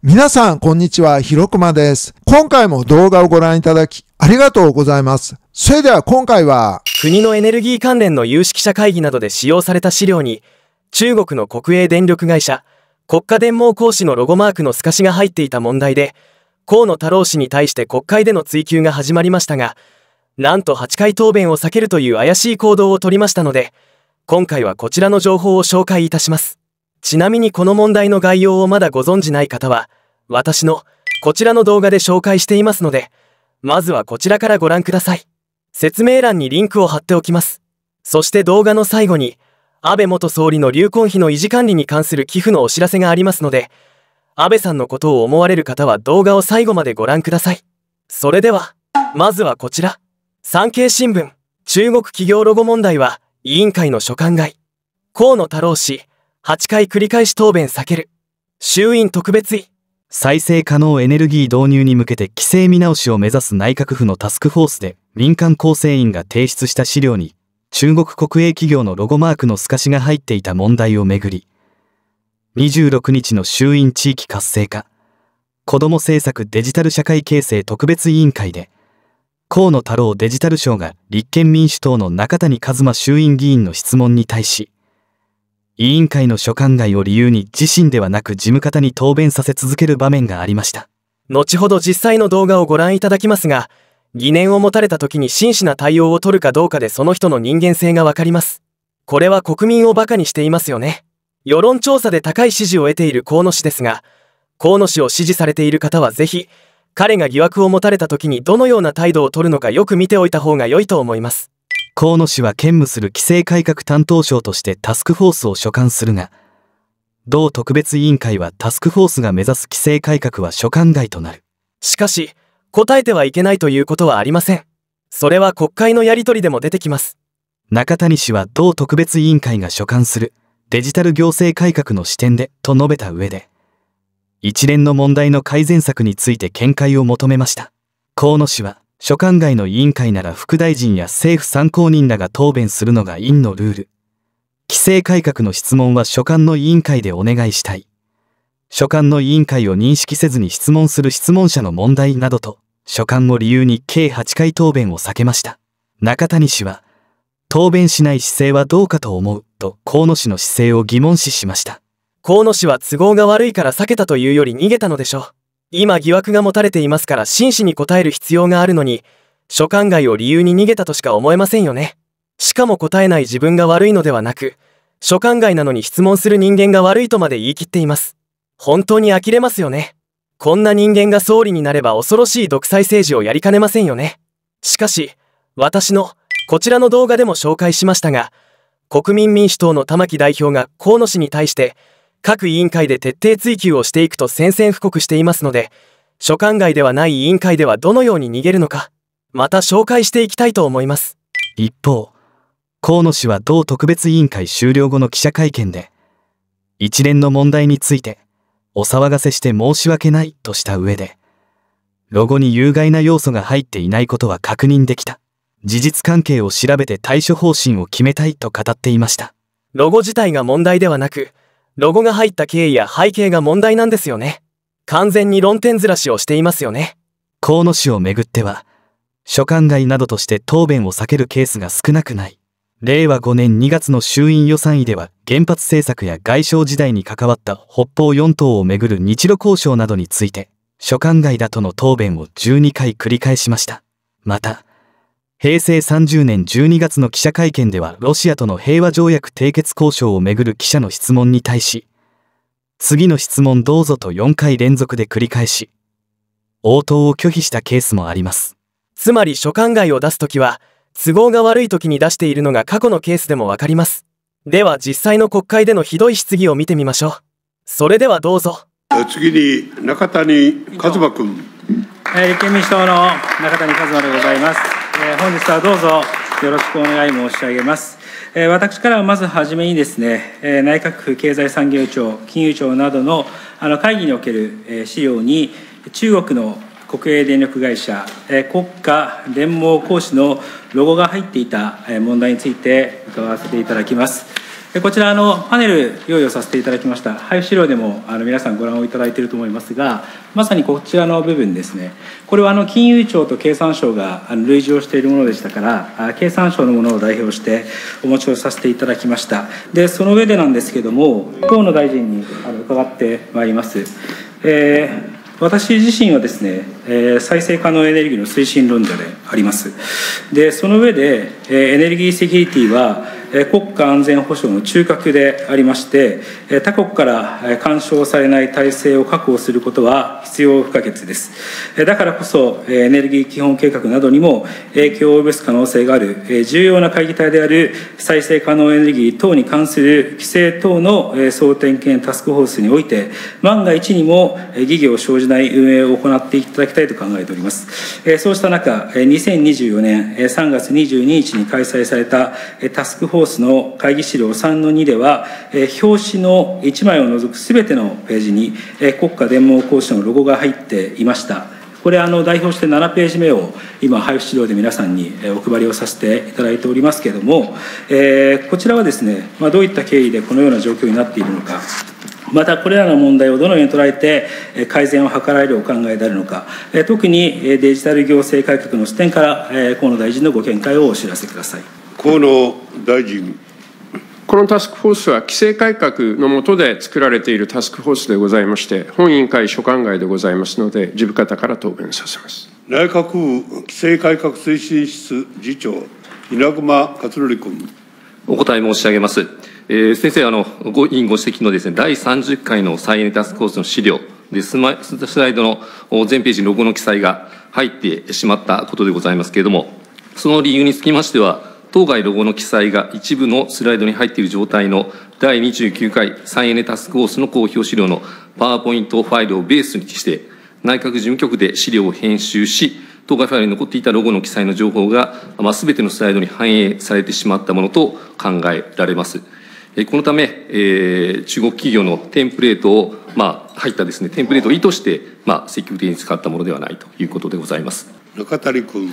皆さん、こんにちは。ひろくまです。今回も動画をご覧いただき、ありがとうございます。それでは今回は、国のエネルギー関連の有識者会議などで使用された資料に、中国の国営電力会社、国家電網講師のロゴマークの透かしが入っていた問題で、河野太郎氏に対して国会での追及が始まりましたが、なんと8回答弁を避けるという怪しい行動をとりましたので、今回はこちらの情報を紹介いたします。ちなみにこの問題の概要をまだご存じない方は、私のこちらの動画で紹介していますので、まずはこちらからご覧ください。説明欄にリンクを貼っておきます。そして動画の最後に、安倍元総理の流行費の維持管理に関する寄付のお知らせがありますので、安倍さんのことを思われる方は動画を最後までご覧ください。それでは、まずはこちら。産経新聞、中国企業ロゴ問題は、委員会の所管外。河野太郎氏、8回繰り返し答弁避ける。衆院特別委。再生可能エネルギー導入に向けて規制見直しを目指す内閣府のタスクフォースで民間構成員が提出した資料に中国国営企業のロゴマークの透かしが入っていた問題をめぐり26日の衆院地域活性化子ども政策デジタル社会形成特別委員会で河野太郎デジタル省が立憲民主党の中谷一馬衆院議員の質問に対し委員会の所管外を理由に自身ではなく事務方に答弁させ続ける場面がありました後ほど実際の動画をご覧いただきますが疑念を持たれた時に真摯な対応を取るかどうかでその人の人間性がわかりますこれは国民をバカにしていますよね世論調査で高い支持を得ている河野氏ですが河野氏を支持されている方はぜひ彼が疑惑を持たれた時にどのような態度を取るのかよく見ておいた方が良いと思います河野氏は兼務する規制改革担当省としてタスクフォースを所管するが、同特別委員会はタスクフォースが目指す規制改革は所管外となる。しかし、答えてはいけないということはありません。それは国会のやり取りでも出てきます。中谷氏は同特別委員会が所管するデジタル行政改革の視点でと述べた上で、一連の問題の改善策について見解を求めました。河野氏は、所管外の委員会なら副大臣や政府参考人らが答弁するのが委員のルール。規制改革の質問は所管の委員会でお願いしたい。所管の委員会を認識せずに質問する質問者の問題などと、所管を理由に計8回答弁を避けました。中谷氏は、答弁しない姿勢はどうかと思う、と河野氏の姿勢を疑問視しました。河野氏は都合が悪いから避けたというより逃げたのでしょう。今疑惑が持たれていますから真摯に答える必要があるのに、所管外を理由に逃げたとしか思えませんよね。しかも答えない自分が悪いのではなく、所管外なのに質問する人間が悪いとまで言い切っています。本当に呆れますよね。こんな人間が総理になれば恐ろしい独裁政治をやりかねませんよね。しかし、私の、こちらの動画でも紹介しましたが、国民民主党の玉木代表が河野氏に対して、各委員会で徹底追及をしていくと宣戦布告していますので、所管外ではない委員会ではどのように逃げるのか、また紹介していきたいと思います。一方、河野氏は同特別委員会終了後の記者会見で、一連の問題について、お騒がせして申し訳ないとした上で、ロゴに有害な要素が入っていないことは確認できた。事実関係を調べて対処方針を決めたいと語っていました。ロゴ自体が問題ではなく、ロゴが入った経緯や背景が問題なんですよね。完全に論点ずらしをしていますよね。河野氏をめぐっては、所管外などとして答弁を避けるケースが少なくない。令和5年2月の衆院予算委では原発政策や外相時代に関わった北方四島をめぐる日露交渉などについて、所管外だとの答弁を12回繰り返しました。また、平成30年12月の記者会見ではロシアとの平和条約締結交渉をめぐる記者の質問に対し、次の質問どうぞと4回連続で繰り返し、応答を拒否したケースもあります。つまり所管外を出す時は、都合が悪い時に出しているのが過去のケースでもわかります。では実際の国会でのひどい質疑を見てみましょう。それではどうぞ。次に中谷和馬君。立憲民主党の中谷和馬でございます。え本日はどうぞよろしくお願い申し上げます。え私からはまず初めにですね、え内閣府経済産業庁、金融庁などのあの会議における、え資料に、中国の国営電力会社、え国家連盟講師のロゴが入っていた問題について伺わせていただきます。でこちらのパネル用意をさせていただきました配布資料でもあの皆さんご覧をいただいていると思いますがまさにこちらの部分ですねこれはあの金融庁と経産省が類似をしているものでしたから経産省のものを代表してお持ちをさせていただきましたでその上でなんですけども河野大臣にあの伺ってまいります、えー私自身はですね、え再生可能エネルギーの推進論者であります。で、その上で、えエネルギーセキュリティは、国家安全保障の中核でありまして他国から干渉されない体制を確保することは必要不可欠ですだからこそエネルギー基本計画などにも影響を及ぼす可能性がある重要な会議体である再生可能エネルギー等に関する規制等の総点検タスクフォースにおいて万が一にも疑義を生じない運営を行っていただきたいと考えておりますそうした中2024年3月22日に開催されたタスクフォースコースの会議資料3 2では、表紙の1枚を除くすべてのページに、国家伝網講師のロゴが入っていました。これあの代表して7ページ目を今配布資料で皆さんにお配りをさせていただいておりますけれども、えこちらはですね、まどういった経緯でこのような状況になっているのかまたこれらの問題をどのように捉えて改善を図られるお考えであるのか特にデジタル行政改革の視点から河野大臣のご見解をお知らせください。河野大臣。このタスクフォースは規制改革の下で作られているタスクフォースでございまして、本委員会所管外でございますので、事務方から答弁させます。内閣府規制改革推進室次長、稲熊克則君。お答え申し上げます。えー、先生、あの、ご委員ご指摘のですね、第30回の再エネタスクフォースの資料でスマ、スライドの全ページにロゴの記載が入ってしまったことでございますけれども、その理由につきましては、当該ロゴの記載が一部のスライドに入っている状態の第29回再エネタスクフォースの公表資料のパワーポイントファイルをベースにして、内閣事務局で資料を編集し、当該ファイルに残っていたロゴの記載の情報が、まあ、てのスライドに反映されてしまったものと考えられます。このため、えー、中国企業のテンプレートを、まあ、入ったですね、テンプレートを意図して、まあ、積極的に使ったものではないということでございます。中谷君。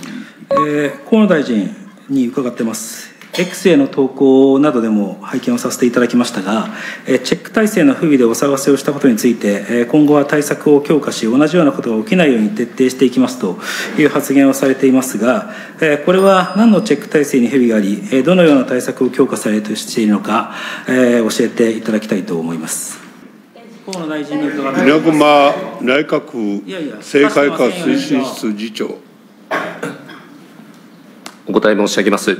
えー、河野大臣。に伺ってます X への投稿などでも拝見をさせていただきましたが、チェック体制の不備でお探せをしたことについて、今後は対策を強化し、同じようなことが起きないように徹底していきますという発言をされていますが、これは何のチェック体制に不備があり、どのような対策を強化されとしているのか、教えていただきたいと思います。河野大臣伺います。宮内閣政改革推進室次長。お答え申し上げます。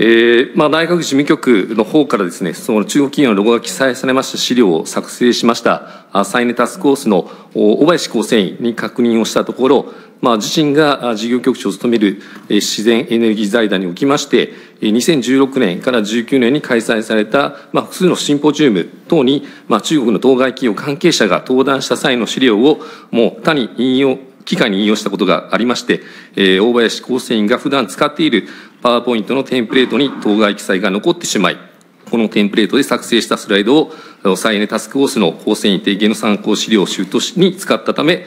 えーまあ、内閣事務局の方からですね、その中国企業のロゴが記載されました資料を作成しました、再イネタスクコースの小林構成員に確認をしたところ、まあ、自身が事業局長を務める自然エネルギー財団におきまして、2016年から19年に開催された、まあ、複数のシンポジウム等に、まあ、中国の当該企業関係者が登壇した際の資料をもう他に引用機会に引用したことがありまして、えー、大林構成員が普段使っているパワーポイントのテンプレートに当該記載が残ってしまい、このテンプレートで作成したスライドを再エネタスクフォースの構成員提言の参考資料集としに使ったため、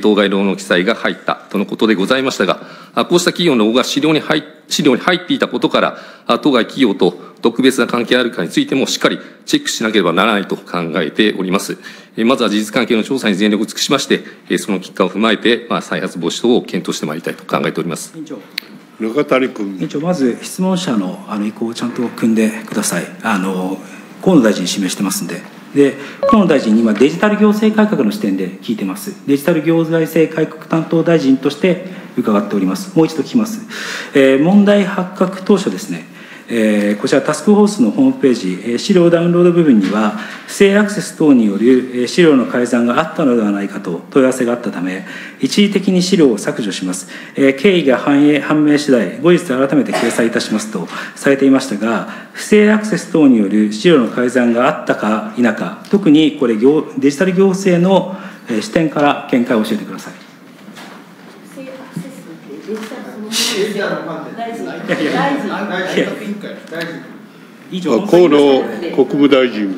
当該労の記載が入ったとのことでございましたが、こうした企業の応が資料に入資料に入っていたことから、当該企業と特別な関係あるかについてもしっかりチェックしなければならないと考えております。まずは事実関係の調査に全力を尽くしまして、その結果を踏まえて、まあ、再発防止等を検討してまいりたいと考えております。委員長中谷君委員長、まず質問者のあの意向をちゃんと組んでください。あの河野大臣示してますんで。で河野大臣に今デジタル行政改革の視点で聞いてますデジタル行政改革担当大臣として伺っておりますもう一度聞きます、えー、問題発覚当初ですねえこちらタスクフォースのホームページ、え資料ダウンロード部分には不正アクセス等による、え資料の改ざんがあったのではないかと問い合わせがあったため一時的に資料を削除します、え経緯が反映判明次第後日改めて掲載いたしますとされていましたが不正アクセス等による資料の改ざんがあったか否か特にこれデジタル行政の視点から見解を教えてください以上河野国務大臣。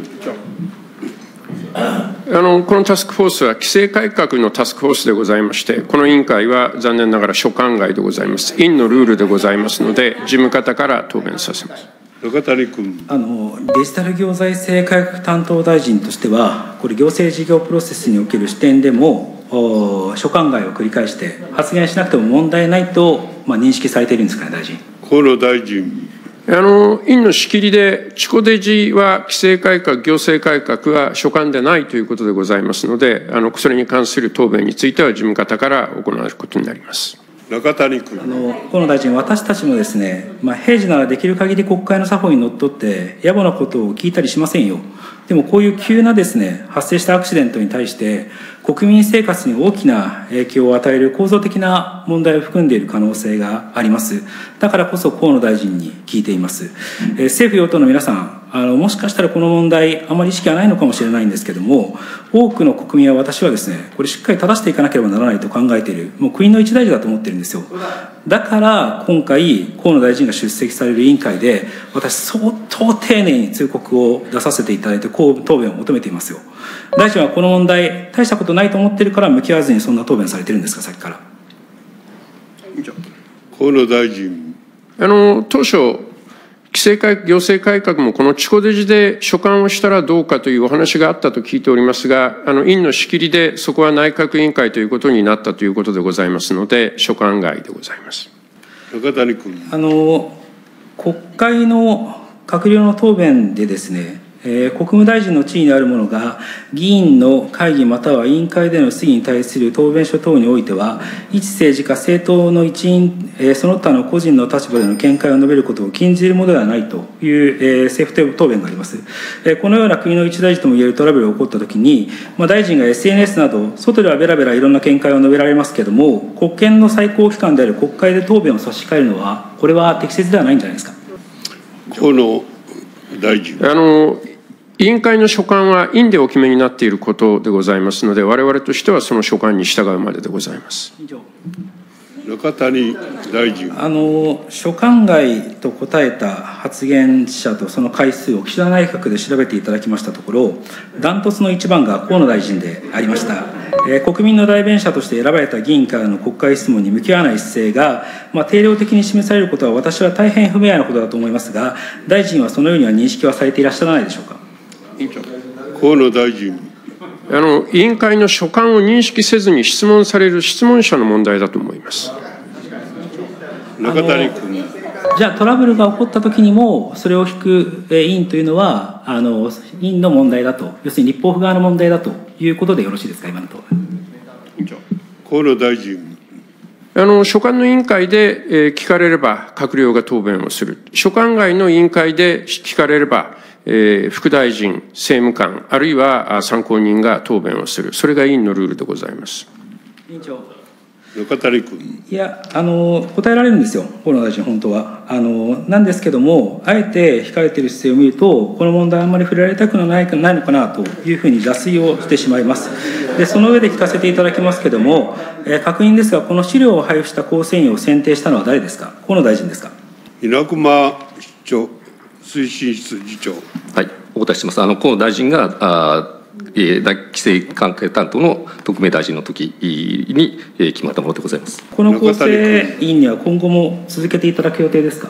あのこのタスクフォースは規制改革のタスクフォースでございまして、この委員会は残念ながら所管外でございます、委員のルールでございますので、事務方から答弁させます。中谷君あのデジタル行財政改革担当大臣としては、これ、行政事業プロセスにおける視点でも、所管外を繰り返して発言しなくても問題ないと、まあ、認識されているんですかね大臣河野大臣あの委員の仕切りで、チコデジは規制改革、行政改革は所管でないということでございますので、あのそれに関する答弁については、事務方から行われることになります。中谷君あの河野大臣、私たちもですね、まあ、平時ならできる限り国会の作法にのっとって、野暮なことを聞いたりしませんよ、でもこういう急なですね発生したアクシデントに対して、国民生活に大きな影響を与える構造的な問題を含んでいる可能性があります。だからこそ河野大臣に聞いています。え政府与党の皆さん、あの、もしかしたらこの問題、あまり意識はないのかもしれないんですけども、多くの国民は私はですね、これしっかり正していかなければならないと考えている、もう国の一大事だと思ってるんですよ。だから今回河野大臣が出席される委員会で私相当丁寧に通告を出させていただいて答弁を求めていますよ大臣はこの問題大したことないと思ってるから向き合わずにそんな答弁されてるんですかさっきから河野大臣あの当初規制改革、行政改革もこのチコデジで所管をしたらどうかというお話があったと聞いておりますが、あの委員の仕切りでそこは内閣委員会ということになったということでございますので、所管外でございます。中谷君。あの国会の閣僚の答弁でですね、え国務大臣の地位にある者が議員の会議または委員会での質疑に対する答弁書等においては一政治家政党の一員、えその他の個人の立場での見解を述べることを禁じるものではないという、え政府答弁があります、えこのような国の一大事ともいえるトラブルが起こったときに、まあ、大臣が SNS など外ではべらべらいろんな見解を述べられますけれども国権の最高機関である国会で答弁を差し控えるのはこれは適切ではないんじゃないですか河野大臣あの委員会の所管は院でお決めになっていることでございますので、我々としてはその所管に従うまででございます。中谷大臣あの所管外と答えた発言者とその回数を岸田内閣で調べていただきましたところ、ダントツの一番が河野大臣でありました、えー、国民の代弁者として選ばれた議員からの国会質問に向き合わない姿勢が、まあ、定量的に示されることは、私は大変不明なことだと思いますが、大臣はそのようには認識はされていらっしゃらないでしょうか。河野大臣。あの委員会の所管を認識せずに質問される質問者の問題だと思います。中谷君。じゃあトラブルが起こった時にもそれを引く委員というのはあの委員の問題だと要するに立法府側の問題だということでよろしいですか今のと。河野大臣。あの所管の委員会で聞かれれば閣僚が答弁をする、所管外の委員会で聞かれればえ副大臣、政務官、あるいは参考人が答弁をする、それが委員のルールでございます。委員長横田陸いやあの、答えられるんですよ、河野大臣、本当はあの。なんですけども、あえて控えている姿勢を見ると、この問題、あんまり触れられたくないないのかなというふうに脱水をしてしまいます。で、その上で聞かせていただきますけれども、えー、確認ですが、この資料を配布した構成員を選定したのは誰ですか、河野大臣ですか。稲熊市長推進室次長。はい、お答えします。あの河野大臣があえだ、規制関係担当の特命大臣の時に、えー、決まったものでございます。この構成委員には今後も続けていただく予定ですか。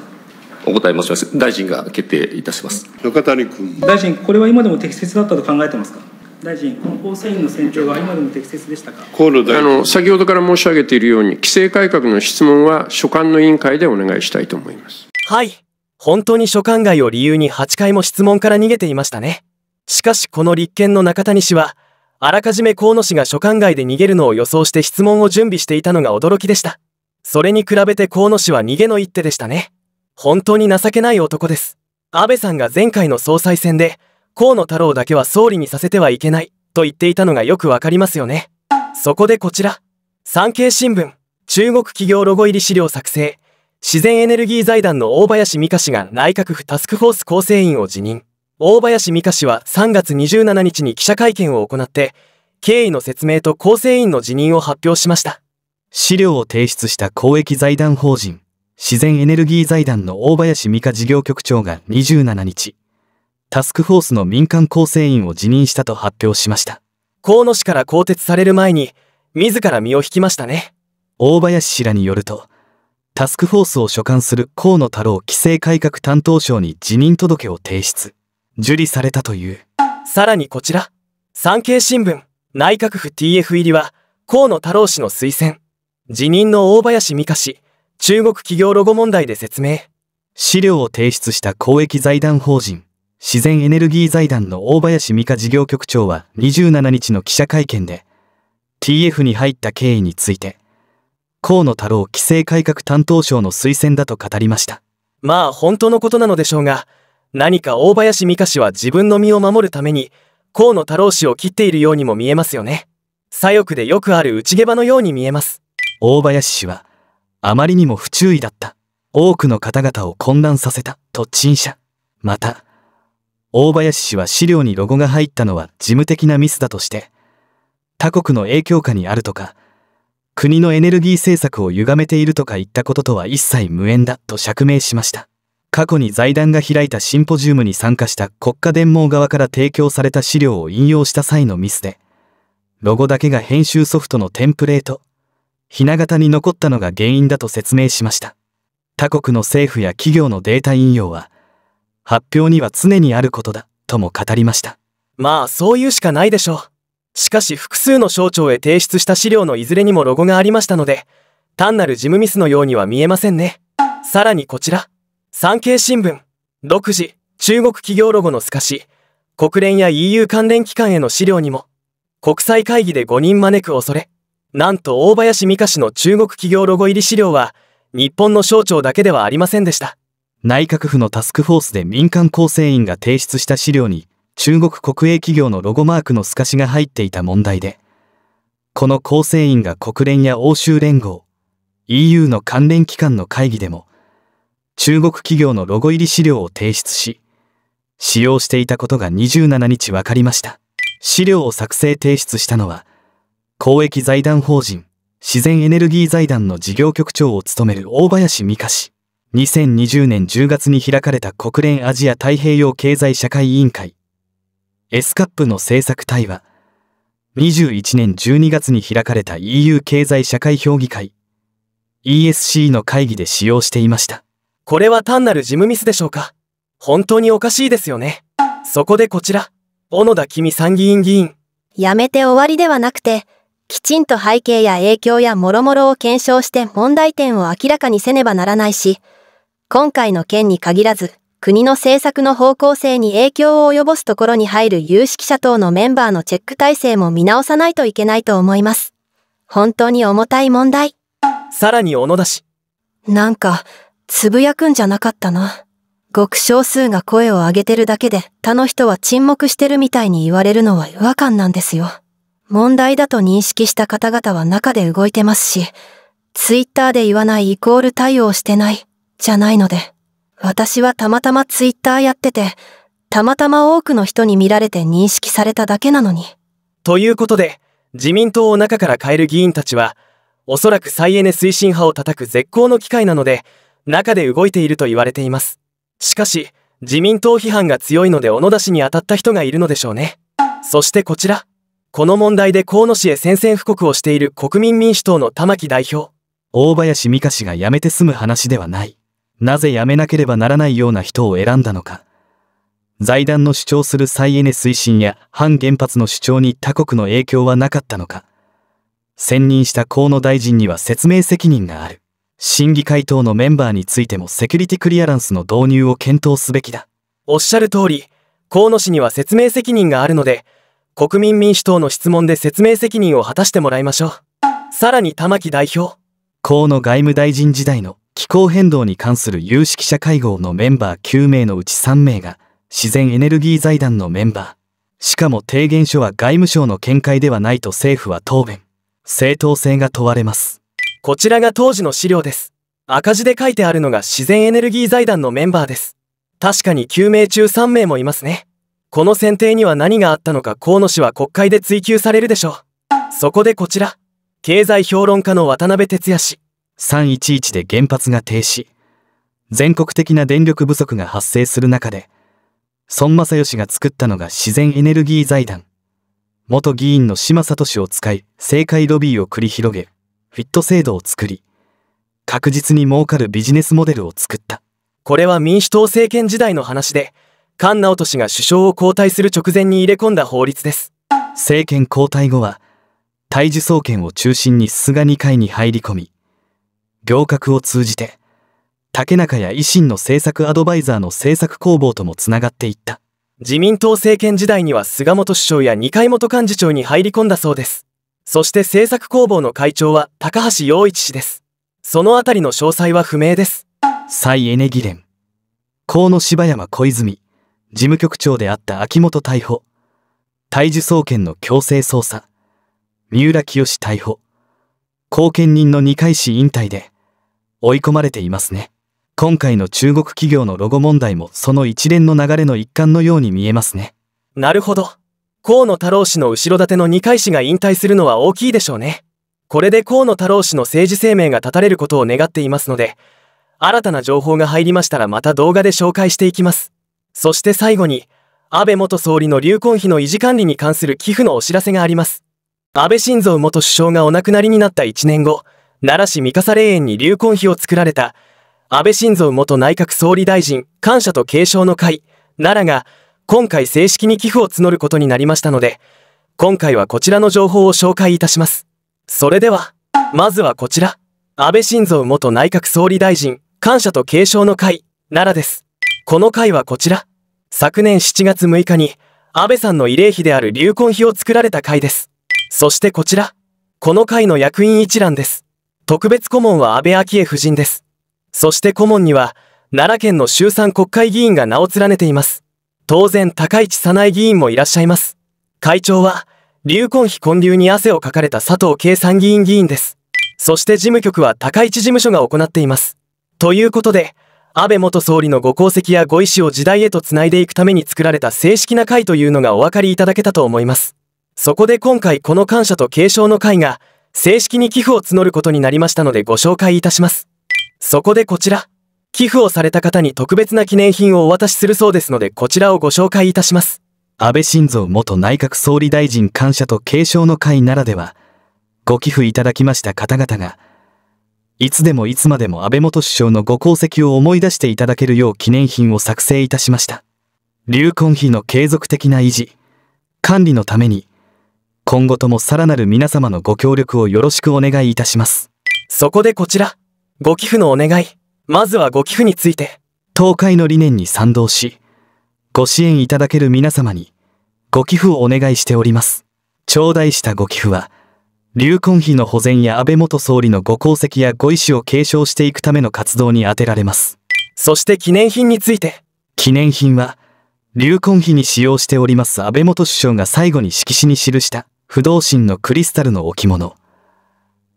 お答え申します。大臣が決定いたします。中谷君。大臣、これは今でも適切だったと考えてますか。大臣、この構成員の選挙は今でも適切でしたか河野大臣あの先ほどから申し上げているように、規制改革の質問は所管の委員会でお願いしたいと思います。はい本当に所管外を理由に8回も質問から逃げていましたね。しかしこの立憲の中谷氏は、あらかじめ河野氏が所管外で逃げるのを予想して質問を準備していたのが驚きでした。それに比べて河野氏は逃げの一手でしたね。本当に情けない男です。安倍さんが前回の総裁選で、河野太郎だけは総理にさせてはいけない、と言っていたのがよくわかりますよね。そこでこちら。産経新聞、中国企業ロゴ入り資料作成、自然エネルギー財団の大林美香氏が内閣府タスクフォース構成員を辞任。大林美香氏は3月27日に記者会見を行って、経緯の説明と構成員の辞任を発表しました。資料を提出した公益財団法人、自然エネルギー財団の大林美香事業局長が27日、タスクフォースの民間構成員を辞任したと発表しました。河野氏から更迭される前に、自ら身を引きましたね。大林氏らによると、タスクフォースを所管する河野太郎規制改革担当省に辞任届を提出受理されたというさらにこちら産経新聞内閣府 TF 入りは河野太郎氏の推薦辞任の大林美香氏中国企業ロゴ問題で説明資料を提出した公益財団法人自然エネルギー財団の大林美香事業局長は27日の記者会見で TF に入った経緯について河野太郎規制改革担当省の推薦だと語りましたまあ本当のことなのでしょうが何か大林美香氏は自分の身を守るために河野太郎氏を切っているようにも見えますよね左翼でよくある内毛場のように見えます大林氏はあまりにも不注意だった多くの方々を混乱させたと陳謝また大林氏は資料にロゴが入ったのは事務的なミスだとして他国の影響下にあるとか国のエネルギー政策を歪めているとか言ったこととは一切無縁だと釈明しました。過去に財団が開いたシンポジウムに参加した国家伝網側から提供された資料を引用した際のミスで、ロゴだけが編集ソフトのテンプレート、ひな形に残ったのが原因だと説明しました。他国の政府や企業のデータ引用は、発表には常にあることだ、とも語りました。まあ、そういうしかないでしょう。しかし複数の省庁へ提出した資料のいずれにもロゴがありましたので、単なる事務ミスのようには見えませんね。さらにこちら、産経新聞、独自、中国企業ロゴの透かし、国連や EU 関連機関への資料にも、国際会議で5人招く恐れ、なんと大林美香氏の中国企業ロゴ入り資料は、日本の省庁だけではありませんでした。内閣府のタスクフォースで民間構成員が提出した資料に、中国国営企業のロゴマークの透かしが入っていた問題で、この構成員が国連や欧州連合、EU の関連機関の会議でも、中国企業のロゴ入り資料を提出し、使用していたことが27日分かりました。資料を作成提出したのは、公益財団法人、自然エネルギー財団の事業局長を務める大林美香氏。2020年10月に開かれた国連アジア太平洋経済社会委員会 S カップの政策対話21年12月に開かれた EU 経済社会評議会 ESC の会議で使用していましたこれは単なる事務ミスでしょうか本当におかしいですよねそこでこちら小野田君参議院議員やめて終わりではなくてきちんと背景や影響や諸々を検証して問題点を明らかにせねばならないし今回の件に限らず国の政策の方向性に影響を及ぼすところに入る有識者等のメンバーのチェック体制も見直さないといけないと思います。本当に重たい問題。さらに小野田氏。なんか、つぶやくんじゃなかったな。極少数が声を上げてるだけで他の人は沈黙してるみたいに言われるのは違和感なんですよ。問題だと認識した方々は中で動いてますし、ツイッターで言わないイコール対応してない、じゃないので。私はたまたまツイッターやってて、たまたま多くの人に見られて認識されただけなのに。ということで、自民党を中から変える議員たちは、おそらく再エネ推進派を叩く絶好の機会なので、中で動いていると言われています。しかし、自民党批判が強いので小野田氏に当たった人がいるのでしょうね。そしてこちら。この問題で河野氏へ宣戦布告をしている国民民主党の玉木代表。大林美香氏が辞めて済む話ではない。なぜ辞めなければならないような人を選んだのか。財団の主張する再エネ推進や反原発の主張に他国の影響はなかったのか。選任した河野大臣には説明責任がある。審議会等のメンバーについてもセキュリティクリアランスの導入を検討すべきだ。おっしゃる通り、河野氏には説明責任があるので、国民民主党の質問で説明責任を果たしてもらいましょう。さらに玉木代表。河野外務大臣時代の気候変動に関する有識者会合のメンバー9名のうち3名が自然エネルギー財団のメンバー。しかも提言書は外務省の見解ではないと政府は答弁。正当性が問われます。こちらが当時の資料です。赤字で書いてあるのが自然エネルギー財団のメンバーです。確かに9名中3名もいますね。この選定には何があったのか河野氏は国会で追及されるでしょう。そこでこちら、経済評論家の渡辺哲也氏。311で原発が停止全国的な電力不足が発生する中で孫正義が作ったのが自然エネルギー財団元議員の島聡氏を使い政界ロビーを繰り広げフィット制度を作り確実に儲かるビジネスモデルを作ったこれは民主党政権時代の話で菅直人氏が首相を交代する直前に入れ込んだ法律です政権交代後は大樹総研を中心に菅2会に入り込み行革を通じて、竹中や維新の政策アドバイザーの政策工房ともつながっていった。自民党政権時代には菅本首相や二階元幹事長に入り込んだそうです。そして政策工房の会長は高橋洋一氏です。そのあたりの詳細は不明です。蔡エネ議連。河野柴山小泉、事務局長であった秋元逮捕。体重総研の強制捜査。三浦清逮捕。後見人の二階氏引退で、追い込まれていますね。今回の中国企業のロゴ問題もその一連の流れの一環のように見えますね。なるほど。河野太郎氏の後ろ盾の二階氏が引退するのは大きいでしょうね。これで河野太郎氏の政治生命が絶たれることを願っていますので、新たな情報が入りましたらまた動画で紹介していきます。そして最後に、安倍元総理の流行費の維持管理に関する寄付のお知らせがあります。安倍晋三元首相がお亡くなりになった1年後、奈良市三笠霊園に流婚碑を作られた、安倍晋三元内閣総理大臣感謝と継承の会、奈良が、今回正式に寄付を募ることになりましたので、今回はこちらの情報を紹介いたします。それでは、まずはこちら。安倍晋三元内閣総理大臣、感謝と継承の会、奈良です。この会はこちら。昨年7月6日に、安倍さんの慰霊碑である流魂碑を作られた会です。そしてこちら。この会の役員一覧です。特別顧問は安倍昭恵夫人です。そして顧問には、奈良県の衆参国会議員が名を連ねています。当然、高市早苗議員もいらっしゃいます。会長は、流婚費混流に汗をかかれた佐藤慶参議員議員です。そして事務局は高市事務所が行っています。ということで、安倍元総理のご功績やご意思を時代へと繋いでいくために作られた正式な会というのがお分かりいただけたと思います。そこで今回この感謝と継承の会が、正式に寄付を募ることになりましたのでご紹介いたします。そこでこちら、寄付をされた方に特別な記念品をお渡しするそうですのでこちらをご紹介いたします。安倍晋三元内閣総理大臣感謝と継承の会ならでは、ご寄付いただきました方々が、いつでもいつまでも安倍元首相のご功績を思い出していただけるよう記念品を作成いたしました。流行費の継続的な維持、管理のために、今後ともさらなる皆様のご協力をよろしくお願いいたします。そこでこちら、ご寄付のお願い。まずはご寄付について。東海の理念に賛同し、ご支援いただける皆様に、ご寄付をお願いしております。頂戴したご寄付は、流婚費の保全や安倍元総理のご功績やご意思を継承していくための活動に充てられます。そして記念品について。記念品は、流婚費に使用しております安倍元首相が最後に色紙に記した、不動心のクリスタルの置物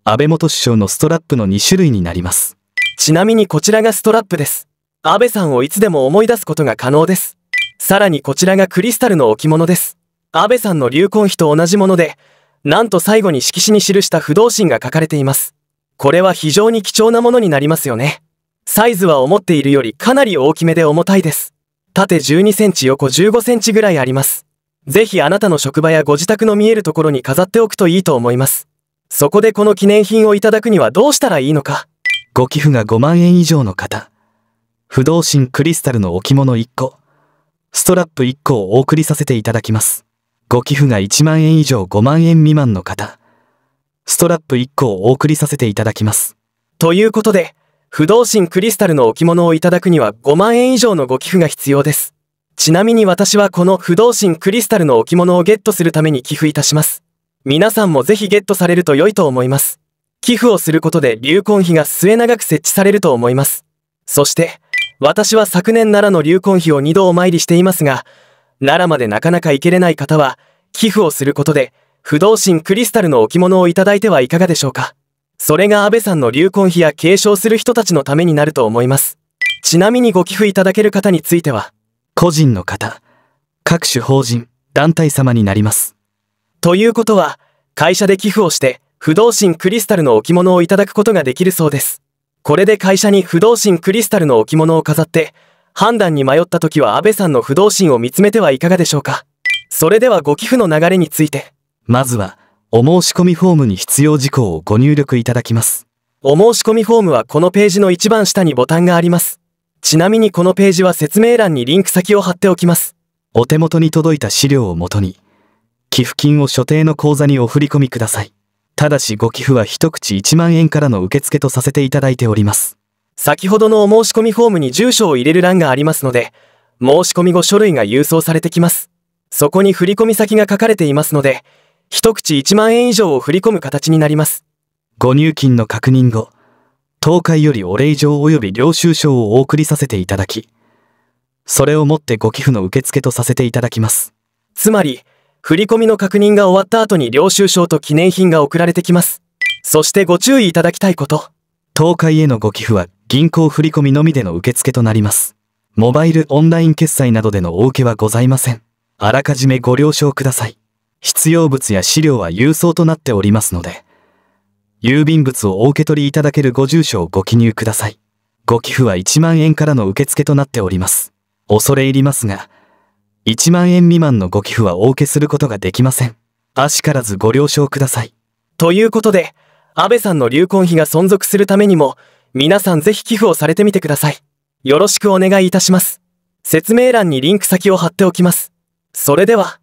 安倍元首相のストラップの2種類になりますちなみにこちらがストラップです安倍さんをいつでも思い出すことが可能ですさらにこちらがクリスタルの置物です安倍さんの流行碑と同じものでなんと最後に色紙に記した不動心が書かれていますこれは非常に貴重なものになりますよねサイズは思っているよりかなり大きめで重たいです縦12センチ横15センチぐらいありますぜひあなたの職場やご自宅の見えるところに飾っておくといいと思います。そこでこの記念品をいただくにはどうしたらいいのか。ご寄付が5万円以上の方。不動心クリスタルの置物1個。ストラップ1個をお送りさせていただきます。ご寄付が1万円以上5万円未満の方。ストラップ1個をお送りさせていただきます。ということで、不動心クリスタルの置物をいただくには5万円以上のご寄付が必要です。ちなみに私はこの不動心クリスタルの置物をゲットするために寄付いたします。皆さんもぜひゲットされると良いと思います。寄付をすることで流行費が末長く設置されると思います。そして、私は昨年奈良の流行費を2度お参りしていますが、奈良までなかなか行けれない方は、寄付をすることで、不動心クリスタルの置物をいただいてはいかがでしょうか。それが安倍さんの流行費や継承する人たちのためになると思います。ちなみにご寄付いただける方については、個人の方、各種法人、団体様になります。ということは、会社で寄付をして、不動心クリスタルの置物をいただくことができるそうです。これで会社に不動心クリスタルの置物を飾って、判断に迷った時は安倍さんの不動心を見つめてはいかがでしょうか。それではご寄付の流れについて。まずは、お申し込みフォームに必要事項をご入力いただきます。お申し込みフォームはこのページの一番下にボタンがあります。ちなみにこのページは説明欄にリンク先を貼っておきます。お手元に届いた資料をもとに、寄付金を所定の口座にお振り込みください。ただしご寄付は一口1万円からの受付とさせていただいております。先ほどのお申し込みフォームに住所を入れる欄がありますので、申し込み後書類が郵送されてきます。そこに振込先が書かれていますので、一口1万円以上を振り込む形になります。ご入金の確認後、東海よりお礼状及び領収書をお送りさせていただき、それをもってご寄付の受付とさせていただきます。つまり、振込の確認が終わった後に領収書と記念品が送られてきます。そしてご注意いただきたいこと。東海へのご寄付は銀行振込のみでの受付となります。モバイルオンライン決済などでのお受けはございません。あらかじめご了承ください。必要物や資料は郵送となっておりますので。郵便物をお受け取りいただけるご住所をご記入ください。ご寄付は1万円からの受付となっております。恐れ入りますが、1万円未満のご寄付はお受けすることができません。あしからずご了承ください。ということで、安倍さんの流行費が存続するためにも、皆さんぜひ寄付をされてみてください。よろしくお願いいたします。説明欄にリンク先を貼っておきます。それでは。